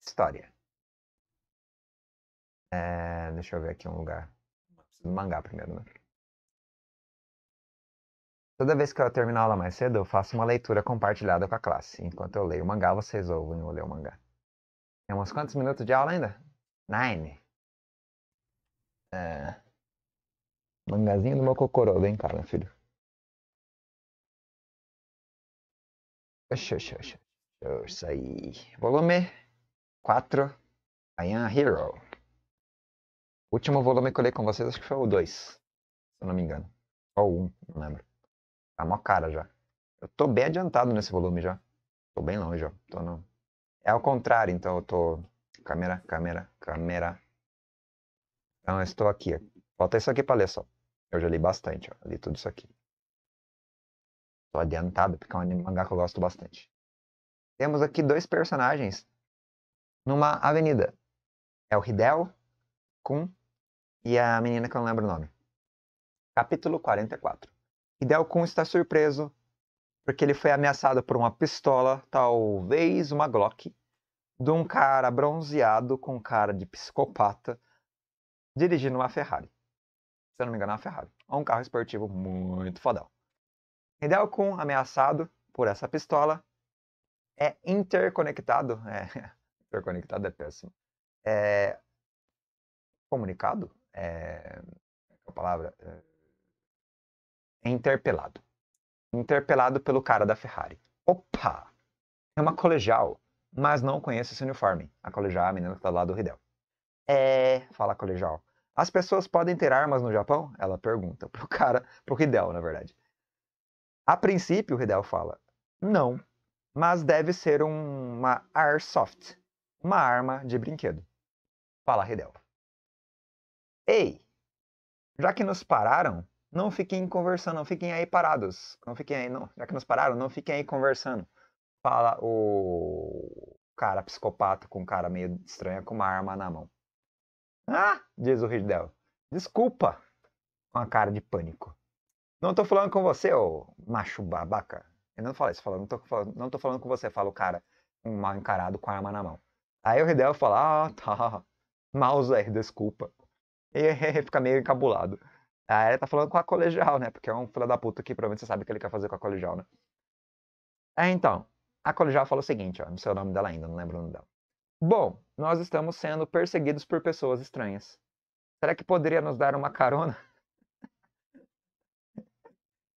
história. É, deixa eu ver aqui um lugar. Preciso do mangá primeiro, né? Toda vez que eu terminar a aula mais cedo, eu faço uma leitura compartilhada com a classe. Enquanto eu leio o mangá, vocês ouvem eu ler o mangá. Tem uns quantos minutos de aula ainda? Nine. É... Mangazinho do meu cocorô, hein, cara, meu filho. Oxi, oxi, oxi. Isso aí. Volume 4. I am a Hero. O último volume que eu li com vocês acho que foi o 2. Se eu não me engano. Ou o 1, não lembro. Tá mó cara já. Eu tô bem adiantado nesse volume já. Tô bem longe, ó. Tô não. É ao contrário, então eu tô. Câmera, câmera, câmera. Então eu estou aqui. Falta isso aqui pra ler só. Eu já li bastante, ó. li tudo isso aqui. Tô adiantado, porque é um mangá que eu gosto bastante. Temos aqui dois personagens numa avenida. É o Hidel Kun e a menina que eu não lembro o nome. Capítulo 44. E Kun está surpreso porque ele foi ameaçado por uma pistola, talvez uma Glock, de um cara bronzeado com cara de psicopata dirigindo uma Ferrari. Se eu não me engano, é uma Ferrari. É um carro esportivo muito fodão. E Kun, ameaçado por essa pistola, é interconectado. É, interconectado é péssimo. É comunicado? É, é a palavra? É, é interpelado. Interpelado pelo cara da Ferrari. Opa! É uma colegial, mas não conheço esse uniforme. A colegial é a menina que tá lá do Ridel. É, fala a colegial. As pessoas podem ter armas no Japão? Ela pergunta pro cara, pro Ridel, na verdade. A princípio, o Ridel fala, não, mas deve ser um, uma airsoft, uma arma de brinquedo. Fala, Ridel. Ei, já que nos pararam, não fiquem conversando, não fiquem aí parados. Não fiquem aí, não. Já que nos pararam, não fiquem aí conversando. Fala o cara psicopata com um cara meio estranho com uma arma na mão. Ah! Diz o Riddell. Desculpa! Com a cara de pânico. Não tô falando com você, ô macho babaca. Eu não falo isso, falo, não, tô falando, não tô falando com você, fala o cara um mal encarado com a arma na mão. Aí o Riddell fala, ah, tá. Mouse, desculpa. E fica meio encabulado. Ah, ele tá falando com a colegial, né? Porque é um filho da puta que provavelmente você sabe o que ele quer fazer com a colegial, né? É, então, a colegial fala o seguinte, ó, não sei o nome dela ainda, não lembro o nome dela. Bom, nós estamos sendo perseguidos por pessoas estranhas. Será que poderia nos dar uma carona?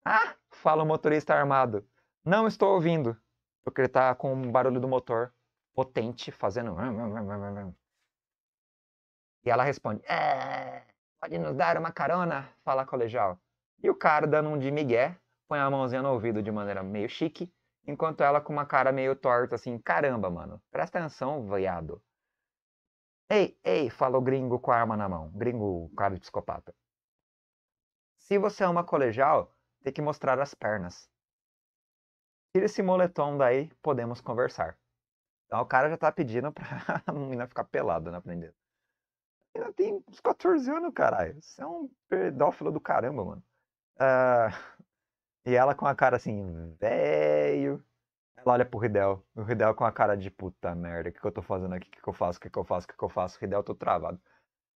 ah! Fala o motorista armado. Não estou ouvindo. Porque ele tá com um barulho do motor potente fazendo. E ela responde. É... Pode nos dar uma carona? Fala colegial. E o cara, dando um de migué, põe a mãozinha no ouvido de maneira meio chique, enquanto ela com uma cara meio torta assim, caramba, mano, presta atenção, veiado. Ei, ei, falou gringo com a arma na mão. Gringo, cara de psicopata. Se você é uma colegial, tem que mostrar as pernas. Tira esse moletom daí, podemos conversar. Então o cara já tá pedindo pra a menina ficar pelada na né, Ainda tem uns 14 anos, caralho. Você é um pedófilo do caramba, mano. Uh, e ela com a cara assim, velho. Ela olha pro Ridel. O Ridel com a cara de puta merda. O que, que eu tô fazendo aqui? O que, que eu faço? O que, que eu faço? O que, que eu faço? Ridel, tô travado.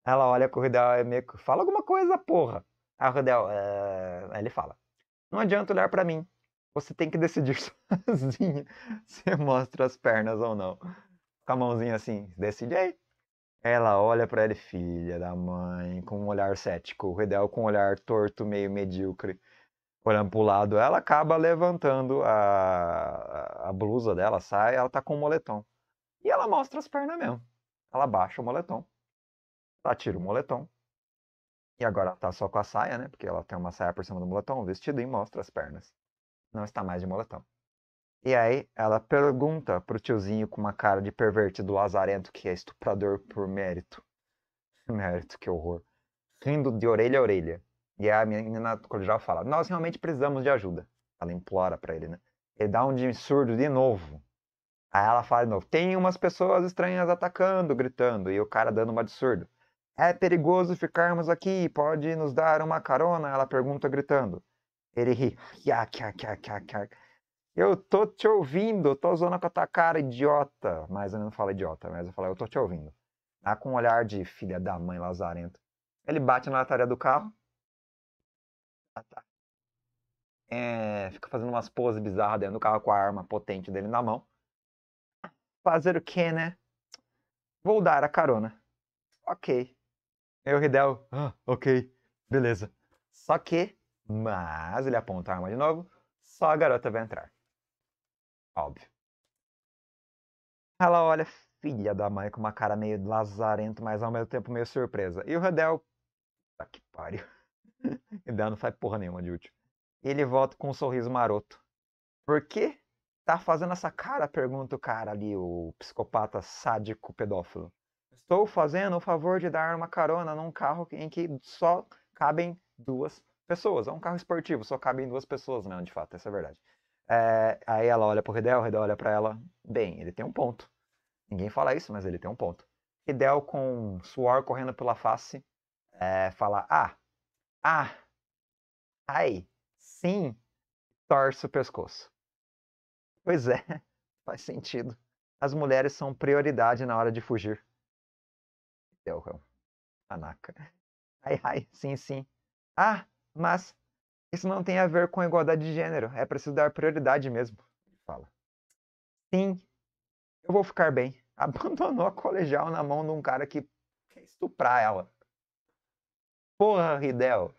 Ela olha pro Ridel e é meio que fala alguma coisa, porra. Aí o Ridel, uh... Aí ele fala: Não adianta olhar para mim. Você tem que decidir sozinho se mostra as pernas ou não. Com a mãozinha assim, decide aí. Ela olha para ele, filha da mãe, com um olhar cético. O Redel com um olhar torto, meio medíocre, olhando pro lado. Ela acaba levantando a, a blusa dela, sai, ela tá com um moletom. E ela mostra as pernas mesmo. Ela baixa o moletom. Ela tira o moletom. E agora ela tá só com a saia, né? Porque ela tem uma saia por cima do moletom, um vestido e mostra as pernas. Não está mais de moletom. E aí ela pergunta pro tiozinho com uma cara de pervertido lazarento que é estuprador por mérito. Mérito, que horror. Rindo de orelha a orelha. E aí a menina cordial fala: Nós realmente precisamos de ajuda. Ela implora para ele, né? Ele dá um de surdo de novo. Aí ela fala de novo: Tem umas pessoas estranhas atacando, gritando. E o cara dando uma de surdo. É perigoso ficarmos aqui, pode nos dar uma carona? Ela pergunta gritando. Ele ri. Yak, yak, yak, yak, yak. Eu tô te ouvindo, tô zoando com a tua cara, idiota. Mas eu não falo idiota, mas eu falo, eu tô te ouvindo. Ah, com um olhar de filha da mãe lazarento. Ele bate na lataria do carro. Ah, tá. É, fica fazendo umas poses bizarras dentro do carro com a arma potente dele na mão. Fazer o que, né? Vou dar a carona. Ok. Eu Ridel, ah, ok, beleza. Só que, mas ele aponta a arma de novo, só a garota vai entrar. Óbvio. Ela olha, filha da mãe, com uma cara meio lazarento, mas ao mesmo tempo meio surpresa. E o Redel. Tá que pariu. Randell não faz porra nenhuma de útil. Ele volta com um sorriso maroto. Por quê? Tá fazendo essa cara? Pergunta o cara ali, o psicopata sádico pedófilo. Estou fazendo o favor de dar uma carona num carro em que só cabem duas pessoas. É um carro esportivo, só cabem duas pessoas mesmo, de fato, essa é a verdade. É, aí ela olha pro o Ridel olha para ela. Bem, ele tem um ponto. Ninguém fala isso, mas ele tem um ponto. Ridel, com suor correndo pela face, é, fala: Ah, ah, ai, sim, torce o pescoço. Pois é, faz sentido. As mulheres são prioridade na hora de fugir. Ridel, anaca Ai, ai, sim, sim. Ah, mas isso não tem a ver com igualdade de gênero, é preciso dar prioridade mesmo, ele fala. Sim, eu vou ficar bem. Abandonou a colegial na mão de um cara que quer estuprar ela. Porra, Ridel.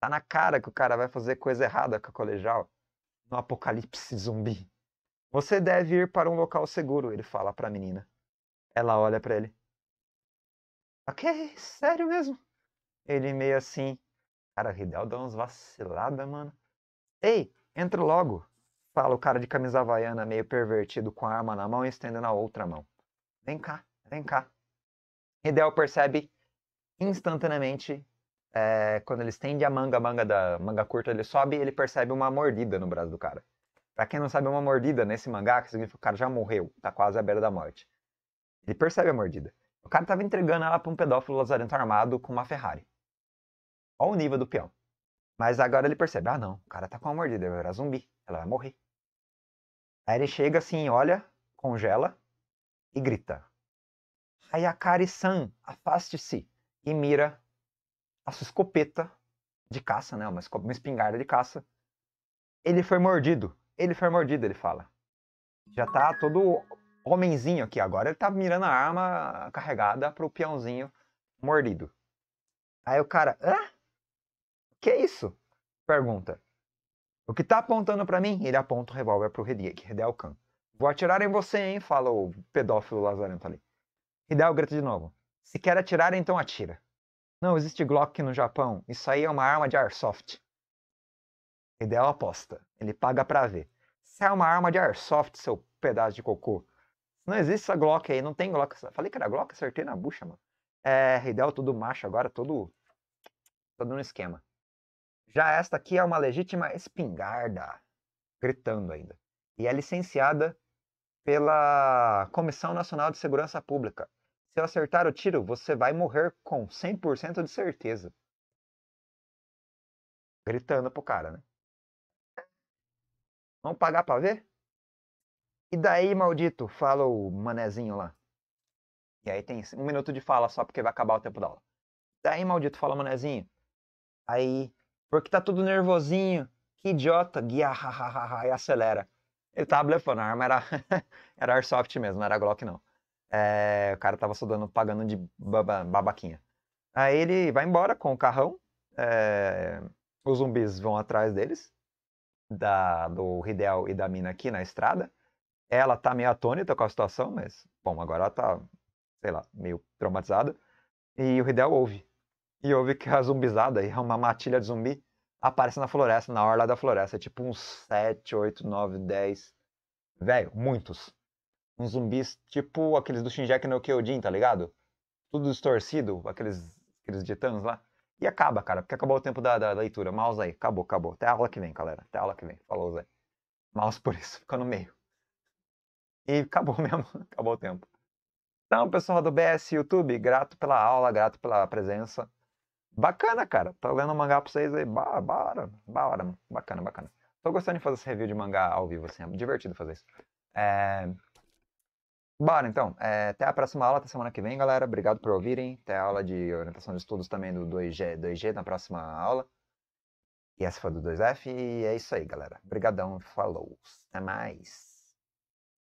Tá na cara que o cara vai fazer coisa errada com a colegial no apocalipse zumbi. Você deve ir para um local seguro, ele fala para a menina. Ela olha para ele. Ok, sério mesmo? Ele meio assim. Cara, o Ridel dá umas vaciladas, mano. Ei, entra logo. Fala o cara de camisa havaiana meio pervertido com a arma na mão e estendendo a outra mão. Vem cá, vem cá. Ridel percebe instantaneamente, é, quando ele estende a manga, a manga da manga curta, ele sobe ele percebe uma mordida no braço do cara. Pra quem não sabe, é uma mordida nesse mangá que significa que o cara já morreu, tá quase à beira da morte. Ele percebe a mordida. O cara tava entregando ela pra um pedófilo lazarento armado com uma Ferrari. Olha o nível do peão. Mas agora ele percebe, ah não, o cara tá com uma mordida, vai virar zumbi, ela vai morrer. Aí ele chega assim, olha, congela e grita. aí a kari san afaste-se! E mira a sua escopeta de caça, né? Uma, uma espingarda de caça. Ele foi mordido. Ele foi mordido, ele fala. Já tá todo homenzinho aqui. Agora ele tá mirando a arma carregada pro peãozinho mordido. Aí o cara, hã? Ah? Que é isso? Pergunta. O que tá apontando para mim? Ele aponta o revólver pro Hideo Khan. Vou atirar em você, hein? Fala o pedófilo lazarento ali. Hideo grita de novo. Se quer atirar, então atira. Não existe Glock no Japão. Isso aí é uma arma de airsoft. Hideo aposta. Ele paga pra ver. Isso é uma arma de airsoft, seu pedaço de cocô. Não existe essa Glock aí, não tem Glock. Falei que era Glock, acertei na bucha, mano. É, Hideo todo macho agora, todo. todo no esquema. Já esta aqui é uma legítima espingarda, gritando ainda. E é licenciada pela Comissão Nacional de Segurança Pública. Se eu acertar o tiro, você vai morrer com 100% de certeza. Gritando pro cara, né? Vamos pagar pra ver? E daí, maldito? Fala o manezinho lá. E aí tem um minuto de fala só porque vai acabar o tempo da aula. Daí, maldito, fala o manezinho. Aí porque tá tudo nervosinho. Que idiota. Guia, ha, ha, ha, e acelera. Ele tava blefando, a arma era, era airsoft mesmo, não era Glock não. É, o cara tava sudando, pagando de babaquinha. Aí ele vai embora com o carrão. É, os zumbis vão atrás deles, da, do Ridel e da mina aqui na estrada. Ela tá meio atônita com a situação, mas, bom, agora ela tá, sei lá, meio traumatizada. E o Ridel ouve. E eu vi que a zumbizada, é uma matilha de zumbi, aparece na floresta, na orla da floresta. É tipo uns 7, 8, 9, 10. Velho, muitos. Uns zumbis tipo aqueles do Shinjek no Kyojin, tá ligado? Tudo distorcido, aqueles, aqueles titãs lá. E acaba, cara, porque acabou o tempo da, da leitura. Mouse aí, acabou, acabou. Até a aula que vem, galera. Até a aula que vem. Falou, Zé. Mouse por isso, fica no meio. E acabou mesmo, acabou o tempo. Então, pessoal do BS YouTube, grato pela aula, grato pela presença. Bacana, cara. Tá lendo mangá pra vocês aí. bora bora bora Bacana, bacana. Tô gostando de fazer esse review de mangá ao vivo, assim. É divertido fazer isso. É... Bora, então. É... Até a próxima aula, até semana que vem, galera. Obrigado por ouvirem. Até a aula de orientação de estudos também do 2G, 2G na próxima aula. E essa foi do 2F. E é isso aí, galera. Obrigadão. Falou. Até mais.